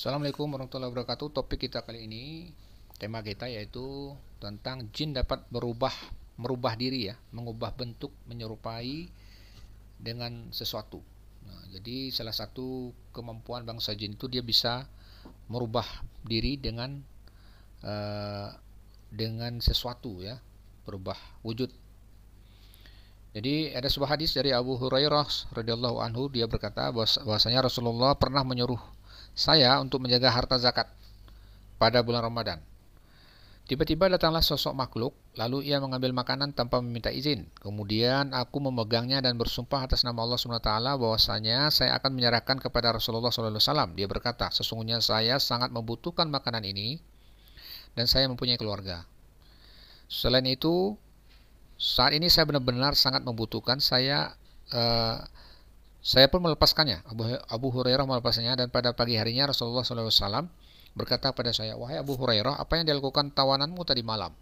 Assalamualaikum warahmatullahi wabarakatuh. Topik kita kali ini tema kita yaitu tentang jin dapat berubah merubah diri ya, mengubah bentuk menyerupai dengan sesuatu. Nah, jadi salah satu kemampuan bangsa jin itu dia bisa merubah diri dengan uh, dengan sesuatu ya, berubah wujud. Jadi ada sebuah hadis dari Abu Hurairah radhiyallahu anhu dia berkata bahwasanya Rasulullah pernah menyuruh saya untuk menjaga harta zakat pada bulan Ramadan. Tiba-tiba datanglah sosok makhluk, lalu ia mengambil makanan tanpa meminta izin. Kemudian aku memegangnya dan bersumpah atas nama Allah SWT bahwasanya saya akan menyerahkan kepada Rasulullah SAW. Dia berkata, sesungguhnya saya sangat membutuhkan makanan ini dan saya mempunyai keluarga. Selain itu, saat ini saya benar-benar sangat membutuhkan, saya uh, saya pun melepaskannya. Abu, Abu Hurairah melepaskannya dan pada pagi harinya Rasulullah SAW berkata pada saya, Wahai Abu Hurairah, apa yang dilakukan tawananmu tadi malam?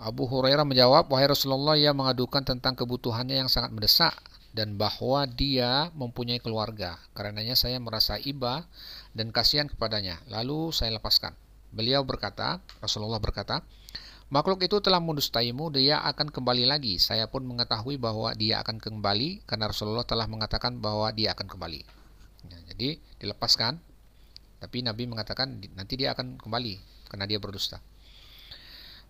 Abu Hurairah menjawab, Wahai Rasulullah, ia mengadukan tentang kebutuhannya yang sangat mendesak dan bahwa dia mempunyai keluarga. Karenanya saya merasa iba dan kasihan kepadanya. Lalu saya lepaskan. Beliau berkata, Rasulullah berkata, Makhluk itu telah mendustaimu, dia akan kembali lagi. Saya pun mengetahui bahwa dia akan kembali karena Rasulullah telah mengatakan bahwa dia akan kembali. Nah, jadi dilepaskan, tapi Nabi mengatakan nanti dia akan kembali karena dia berdusta.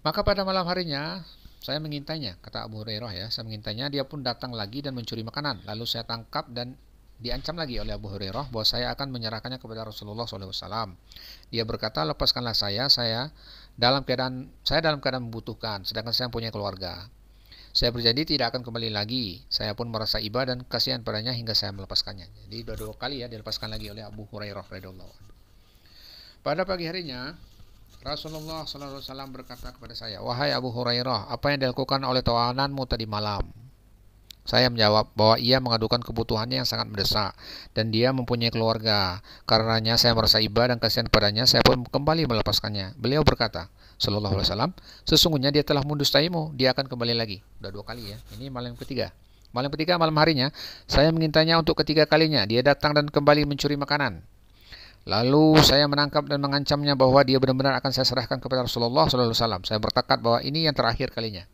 Maka pada malam harinya saya mengintainya, kata Abu Hurairah ya, saya mengintainya, dia pun datang lagi dan mencuri makanan. Lalu saya tangkap dan diancam lagi oleh Abu Hurairah bahwa saya akan menyerahkannya kepada Rasulullah SAW. Dia berkata, lepaskanlah saya, saya dalam keadaan saya dalam keadaan membutuhkan, sedangkan saya punya keluarga. Saya berjanji tidak akan kembali lagi. Saya pun merasa iba dan kasihan padanya hingga saya melepaskannya. Jadi dua dua kali ya dilepaskan lagi oleh Abu Hurairah radhiallahu Pada pagi harinya Rasulullah SAW berkata kepada saya, Wahai Abu Hurairah, apa yang dilakukan oleh tawananmu tadi malam? Saya menjawab bahwa ia mengadukan kebutuhannya yang sangat mendesak dan dia mempunyai keluarga. Karenanya saya merasa iba dan kasihan padanya, saya pun kembali melepaskannya. Beliau berkata, Sallallahu alaihi wasallam, sesungguhnya dia telah mendustaimu, dia akan kembali lagi. Sudah dua kali ya. Ini malam ketiga. Malam ketiga malam harinya, saya mengintainya untuk ketiga kalinya. Dia datang dan kembali mencuri makanan. Lalu saya menangkap dan mengancamnya bahwa dia benar-benar akan saya serahkan kepada Rasulullah Sallallahu Alaihi Wasallam. Saya bertekad bahwa ini yang terakhir kalinya.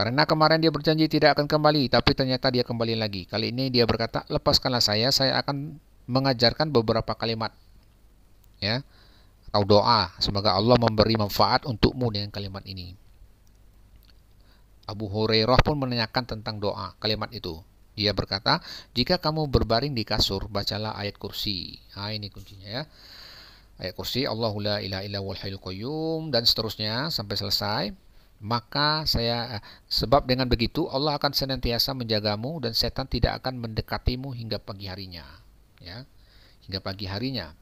Karena kemarin dia berjanji tidak akan kembali, tapi ternyata dia kembali lagi. Kali ini dia berkata, lepaskanlah saya, saya akan mengajarkan beberapa kalimat. Ya, atau doa, semoga Allah memberi manfaat untukmu dengan kalimat ini. Abu Hurairah pun menanyakan tentang doa, kalimat itu. Dia berkata, jika kamu berbaring di kasur, bacalah ayat kursi. Nah, ini kuncinya ya. Ayat kursi, Allahu la ilaha illa qayyum, dan seterusnya sampai selesai maka saya eh, sebab dengan begitu Allah akan senantiasa menjagamu dan setan tidak akan mendekatimu hingga pagi harinya ya hingga pagi harinya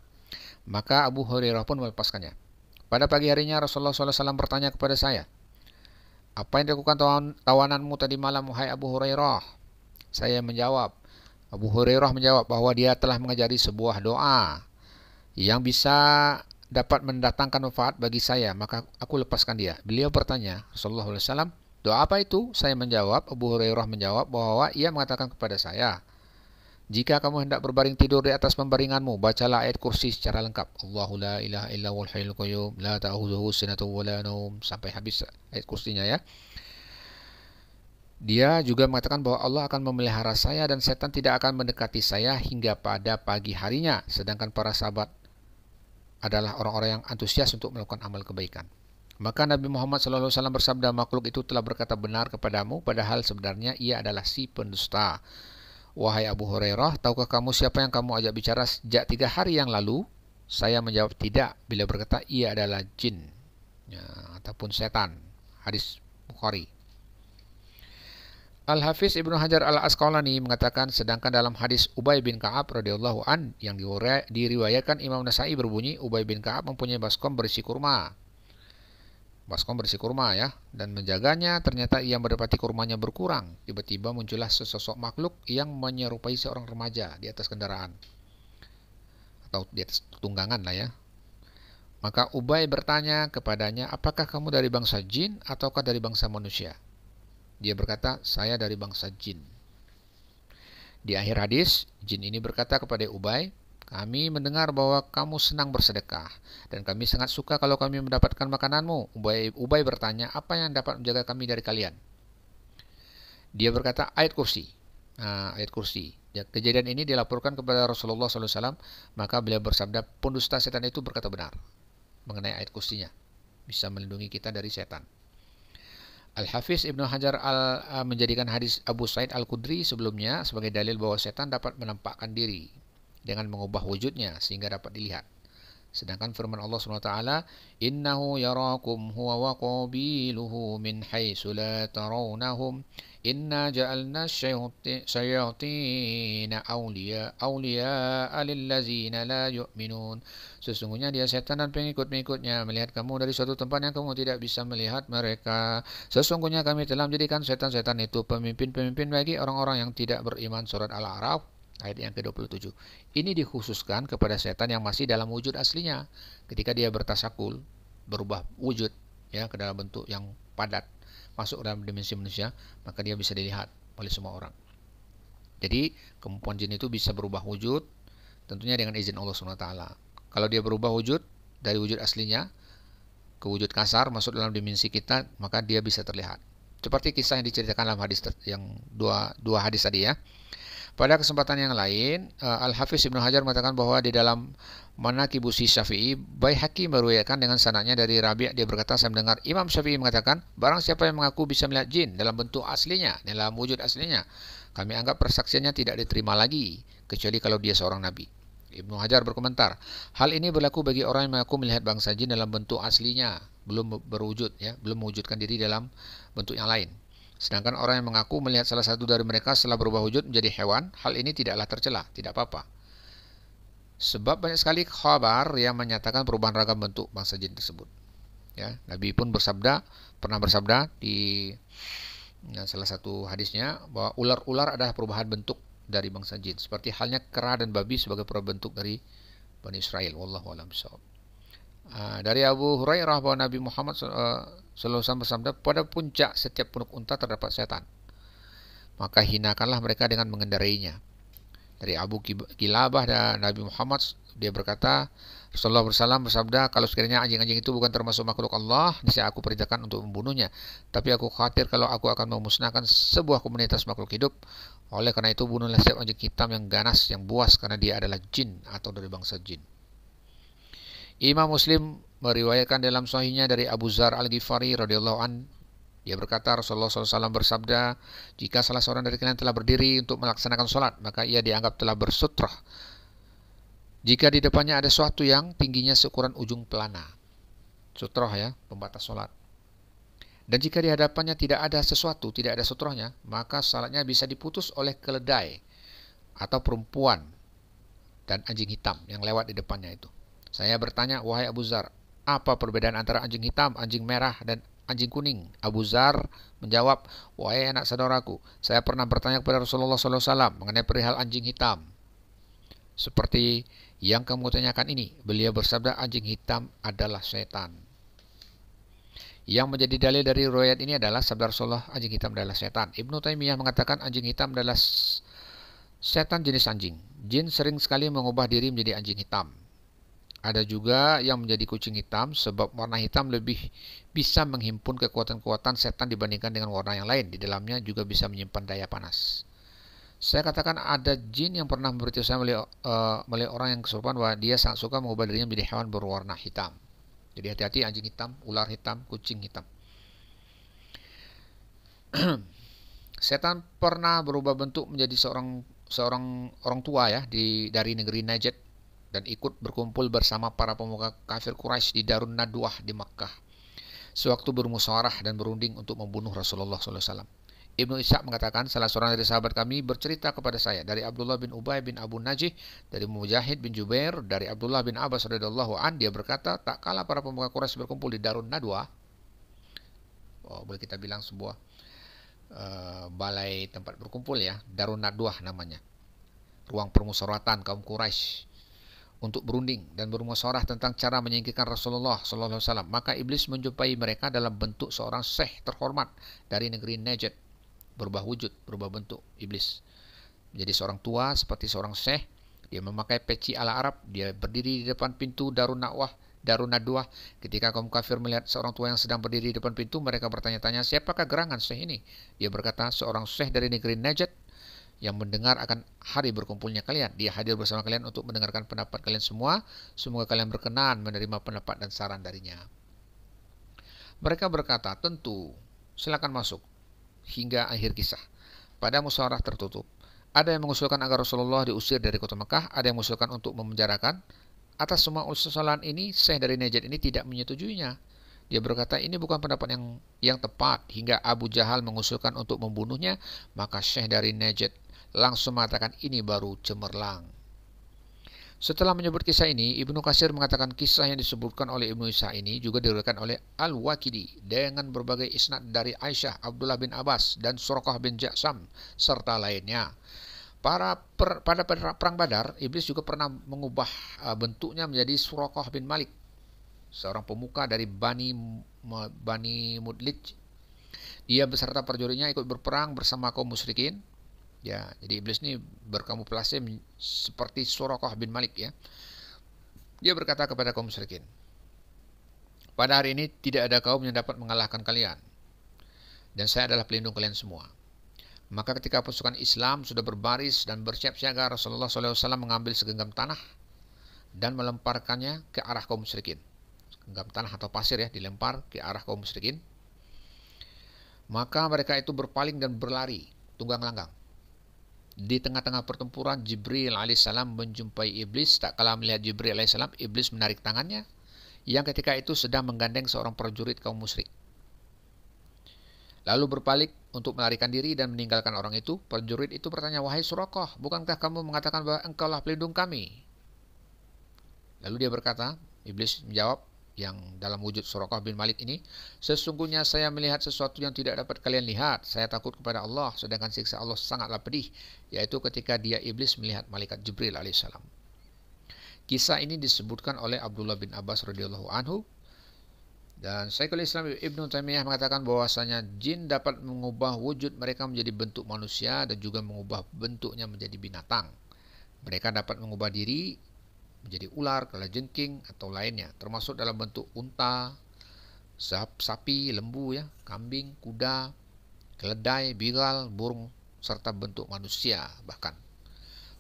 maka Abu Hurairah pun melepaskannya pada pagi harinya Rasulullah SAW bertanya kepada saya apa yang dilakukan tawananmu tadi malam wahai Abu Hurairah saya menjawab Abu Hurairah menjawab bahwa dia telah mengajari sebuah doa yang bisa dapat mendatangkan manfaat bagi saya, maka aku lepaskan dia. Beliau bertanya, Rasulullah SAW, doa apa itu? Saya menjawab, Abu Hurairah menjawab bahwa ia mengatakan kepada saya, jika kamu hendak berbaring tidur di atas pembaringanmu, bacalah ayat kursi secara lengkap. Allahu la ilaha illa wal hayyul qayyum, la ta'khudhuhu sinatun wa la nawm sampai habis ayat kursinya ya. Dia juga mengatakan bahwa Allah akan memelihara saya dan setan tidak akan mendekati saya hingga pada pagi harinya. Sedangkan para sahabat adalah orang-orang yang antusias untuk melakukan amal kebaikan. Maka Nabi Muhammad SAW bersabda, makhluk itu telah berkata benar kepadamu, padahal sebenarnya ia adalah si pendusta. Wahai Abu Hurairah, tahukah kamu siapa yang kamu ajak bicara sejak tiga hari yang lalu? Saya menjawab tidak, bila berkata ia adalah jin, ya, ataupun setan. Hadis Bukhari. Al-Hafiz Ibnu Hajar Al-Asqalani mengatakan sedangkan dalam hadis Ubay bin Ka'ab radhiyallahu an yang diriwayatkan Imam Nasai berbunyi Ubay bin Ka'ab mempunyai baskom berisi kurma. Baskom berisi kurma ya dan menjaganya ternyata ia mendapati kurmanya berkurang. Tiba-tiba muncullah sesosok makhluk yang menyerupai seorang remaja di atas kendaraan atau di atas tunggangan lah ya. Maka Ubay bertanya kepadanya, "Apakah kamu dari bangsa jin ataukah dari bangsa manusia?" Dia berkata, saya dari bangsa jin. Di akhir hadis, jin ini berkata kepada Ubay, kami mendengar bahwa kamu senang bersedekah, dan kami sangat suka kalau kami mendapatkan makananmu. Ubay, Ubay bertanya, apa yang dapat menjaga kami dari kalian? Dia berkata, ayat kursi. Nah, ayat kursi. Ya, kejadian ini dilaporkan kepada Rasulullah SAW, maka beliau bersabda, pendusta setan itu berkata benar mengenai ayat kursinya. Bisa melindungi kita dari setan. Al-Hafiz Ibnu Hajar al, eh, menjadikan hadis Abu Said Al-Qudri sebelumnya sebagai dalil bahwa setan dapat menampakkan diri dengan mengubah wujudnya sehingga dapat dilihat. Sedangkan firman Allah SWT, Innahu yarakum huwa wa qabiluhu min haisu la tarawnahum, Inna ja'alna syayatina awliya, awliya alillazina la yu'minun. Sesungguhnya dia setan dan pengikut-pengikutnya melihat kamu dari suatu tempat yang kamu tidak bisa melihat mereka. Sesungguhnya kami telah menjadikan setan-setan itu pemimpin-pemimpin bagi orang-orang yang tidak beriman. Surat Al-A'raf ayat yang ke-27. Ini dikhususkan kepada setan yang masih dalam wujud aslinya ketika dia bertasakul, berubah wujud ya ke dalam bentuk yang padat, masuk dalam dimensi manusia, maka dia bisa dilihat oleh semua orang. Jadi, kemampuan jin itu bisa berubah wujud tentunya dengan izin Allah SWT. Kalau dia berubah wujud dari wujud aslinya ke wujud kasar masuk dalam dimensi kita, maka dia bisa terlihat. Seperti kisah yang diceritakan dalam hadis yang dua dua hadis tadi ya pada kesempatan yang lain, eh, Al-Hafiz Ibnu Hajar mengatakan bahwa di dalam Manakibusi Syafi'i, Baihaqi meriwayatkan dengan sananya dari Rabi' dia berkata saya mendengar Imam Syafi'i mengatakan, barang siapa yang mengaku bisa melihat jin dalam bentuk aslinya, dalam wujud aslinya, kami anggap persaksiannya tidak diterima lagi kecuali kalau dia seorang nabi. Ibnu Hajar berkomentar, hal ini berlaku bagi orang yang mengaku melihat bangsa jin dalam bentuk aslinya, belum berwujud ya, belum mewujudkan diri dalam bentuk yang lain. Sedangkan orang yang mengaku melihat salah satu dari mereka setelah berubah wujud menjadi hewan, hal ini tidaklah tercela, tidak apa-apa. Sebab banyak sekali khabar yang menyatakan perubahan ragam bentuk bangsa jin tersebut. Ya, Nabi pun bersabda, pernah bersabda di ya, salah satu hadisnya bahwa ular-ular adalah perubahan bentuk dari bangsa jin, seperti halnya kera dan babi sebagai perubahan bentuk dari Bani Israel. Wallahu a'lam Uh, dari Abu Hurairah bahwa Nabi Muhammad uh, Selesai bersabda, pada puncak setiap punuk unta terdapat setan. Maka hinakanlah mereka dengan mengendarainya. Dari Abu Kilabah dan Nabi Muhammad, dia berkata, Rasulullah bersalam bersabda, kalau sekiranya anjing-anjing itu bukan termasuk makhluk Allah, niscaya aku perintahkan untuk membunuhnya. Tapi aku khawatir kalau aku akan memusnahkan sebuah komunitas makhluk hidup. Oleh karena itu, bunuhlah setiap anjing hitam yang ganas, yang buas, karena dia adalah jin atau dari bangsa jin. Imam Muslim meriwayatkan dalam sahihnya dari Abu Zar Al-Ghifari radhiyallahu an dia berkata Rasulullah SAW bersabda jika salah seorang dari kalian telah berdiri untuk melaksanakan sholat maka ia dianggap telah bersutrah jika di depannya ada sesuatu yang tingginya seukuran ujung pelana sutroh ya pembatas sholat dan jika di hadapannya tidak ada sesuatu, tidak ada sutrohnya, maka salatnya bisa diputus oleh keledai atau perempuan dan anjing hitam yang lewat di depannya itu. Saya bertanya, wahai Abu Zar, apa perbedaan antara anjing hitam, anjing merah, dan anjing kuning? Abu Zar menjawab, wahai anak saudaraku, saya pernah bertanya kepada Rasulullah SAW mengenai perihal anjing hitam. Seperti yang kamu tanyakan ini, beliau bersabda anjing hitam adalah setan. Yang menjadi dalil dari riwayat ini adalah sabda Rasulullah anjing hitam adalah setan. Ibnu Taimiyah mengatakan anjing hitam adalah setan jenis anjing. Jin sering sekali mengubah diri menjadi anjing hitam. Ada juga yang menjadi kucing hitam sebab warna hitam lebih bisa menghimpun kekuatan-kekuatan setan dibandingkan dengan warna yang lain. Di dalamnya juga bisa menyimpan daya panas. Saya katakan ada jin yang pernah memberitahu saya melihat uh, melihat eh, orang yang kesurupan bahwa dia sangat suka mengubah dirinya menjadi hewan berwarna hitam. Jadi hati-hati anjing hitam, ular hitam, kucing hitam. Setan pernah berubah bentuk menjadi seorang seorang orang tua ya di dari negeri Najd dan ikut berkumpul bersama para pemuka kafir Quraisy di Darun Nadwah di Makkah. Sewaktu bermusyawarah dan berunding untuk membunuh Rasulullah SAW. Ibnu Ishaq mengatakan salah seorang dari sahabat kami bercerita kepada saya dari Abdullah bin Ubay bin Abu Najih dari Mujahid bin Jubair dari Abdullah bin Abbas radhiyallahu an dia berkata tak kalah para pemuka Quraisy berkumpul di Darun Nadwa oh, boleh kita bilang sebuah uh, balai tempat berkumpul ya Darun Nadwa namanya ruang permusyawaratan kaum Quraisy untuk berunding dan bermusyawarah tentang cara menyingkirkan Rasulullah sallallahu alaihi wasallam. Maka iblis menjumpai mereka dalam bentuk seorang syekh terhormat dari negeri Najd. Berubah wujud, berubah bentuk iblis. Menjadi seorang tua seperti seorang syekh, dia memakai peci ala Arab, dia berdiri di depan pintu Darun Nakwah, Darun Nadwah. Ketika kaum kafir melihat seorang tua yang sedang berdiri di depan pintu, mereka bertanya-tanya, "Siapakah gerangan syekh ini?" Dia berkata, "Seorang syekh dari negeri Najd yang mendengar akan hari berkumpulnya kalian. Dia hadir bersama kalian untuk mendengarkan pendapat kalian semua. Semoga kalian berkenan menerima pendapat dan saran darinya. Mereka berkata, tentu, silakan masuk. Hingga akhir kisah. Pada musyawarah tertutup, ada yang mengusulkan agar Rasulullah diusir dari kota Mekah, ada yang mengusulkan untuk memenjarakan. Atas semua usulan ini, Syekh dari Najd ini tidak menyetujuinya. Dia berkata, ini bukan pendapat yang yang tepat. Hingga Abu Jahal mengusulkan untuk membunuhnya, maka Syekh dari Najd langsung mengatakan ini baru cemerlang. Setelah menyebut kisah ini, Ibnu Kasir mengatakan kisah yang disebutkan oleh Ibnu Isa ini juga diriwayatkan oleh Al-Waqidi dengan berbagai isnad dari Aisyah, Abdullah bin Abbas, dan Surqah bin Ja'sam, serta lainnya. Para per, pada perang Badar, iblis juga pernah mengubah uh, bentuknya menjadi Surqah bin Malik, seorang pemuka dari Bani Bani Mudlij. Dia beserta prajuritnya ikut berperang bersama kaum musyrikin Ya, jadi iblis ini berkamuflase seperti Surakoh bin Malik ya. Dia berkata kepada kaum musyrikin, pada hari ini tidak ada kaum yang dapat mengalahkan kalian. Dan saya adalah pelindung kalian semua. Maka ketika pasukan Islam sudah berbaris dan bersiap siaga, Rasulullah SAW mengambil segenggam tanah dan melemparkannya ke arah kaum musyrikin. Genggam tanah atau pasir ya dilempar ke arah kaum musyrikin. Maka mereka itu berpaling dan berlari, tunggang langgang. Di tengah-tengah pertempuran, Jibril alaihissalam menjumpai iblis. Tak kalah melihat Jibril alaihissalam, iblis menarik tangannya yang ketika itu sedang menggandeng seorang prajurit kaum musyrik. Lalu berbalik untuk melarikan diri dan meninggalkan orang itu, prajurit itu bertanya, Wahai Surakoh, bukankah kamu mengatakan bahwa engkau lah pelindung kami? Lalu dia berkata, Iblis menjawab, yang dalam wujud Surakah bin Malik ini, sesungguhnya saya melihat sesuatu yang tidak dapat kalian lihat. Saya takut kepada Allah, sedangkan siksa Allah sangatlah pedih, yaitu ketika dia iblis melihat malaikat Jibril alaihissalam. Kisah ini disebutkan oleh Abdullah bin Abbas radhiyallahu anhu dan Syekhul Islam Ibnu Taimiyah mengatakan bahwasanya jin dapat mengubah wujud mereka menjadi bentuk manusia dan juga mengubah bentuknya menjadi binatang. Mereka dapat mengubah diri menjadi ular, jengking atau lainnya, termasuk dalam bentuk unta, sapi, lembu ya, kambing, kuda, keledai, biral, burung serta bentuk manusia bahkan.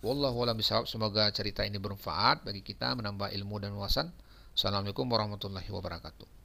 Wallahu a'lam bishawab. Semoga cerita ini bermanfaat bagi kita menambah ilmu dan wawasan. Assalamualaikum warahmatullahi wabarakatuh.